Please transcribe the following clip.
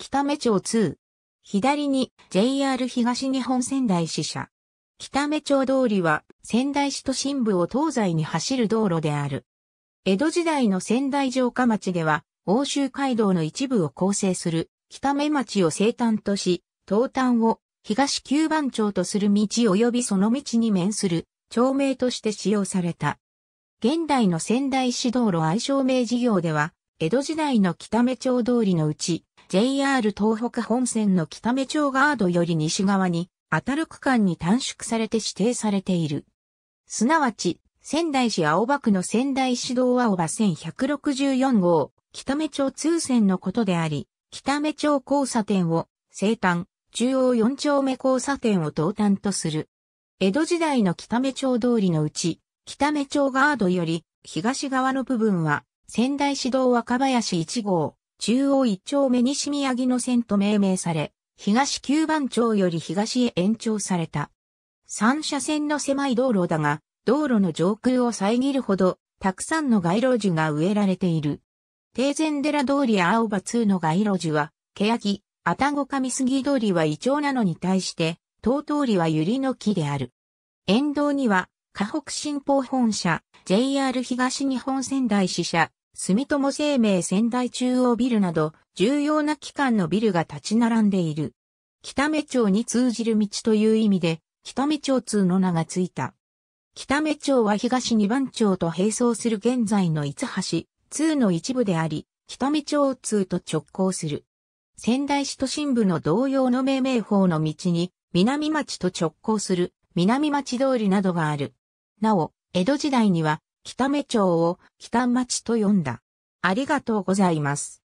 北目町2。左に JR 東日本仙台支社。北目町通りは仙台市都心部を東西に走る道路である。江戸時代の仙台城下町では欧州街道の一部を構成する北目町を西端とし、東端を東九番町とする道及びその道に面する町名として使用された。現代の仙台市道路愛称名事業では、江戸時代の北目町通りのうち、JR 東北本線の北目町ガードより西側に当たる区間に短縮されて指定されている。すなわち、仙台市青葉区の仙台市道青葉線164号、北目町通線のことであり、北目町交差点を西端、中央4丁目交差点を同端とする。江戸時代の北目町通りのうち、北目町ガードより東側の部分は仙台市道若林1号、中央一丁目西宮城の線と命名され、東九番町より東へ延長された。三車線の狭い道路だが、道路の上空を遮るほど、たくさんの街路樹が植えられている。定禅寺通りや青葉通の街路樹は、欅、愛宕上杉通りは一丁なのに対して、東通りはユリの木である。沿道には、河北新報本社、JR 東日本仙台支社、住友生命仙台中央ビルなど、重要な機関のビルが立ち並んでいる。北目町に通じる道という意味で、北目町通の名がついた。北目町は東二番町と並走する現在の五橋、通の一部であり、北目町通と直行する。仙台市都心部の同様の命名法の道に、南町と直行する、南町通りなどがある。なお、江戸時代には、北目町を北町と呼んだ。ありがとうございます。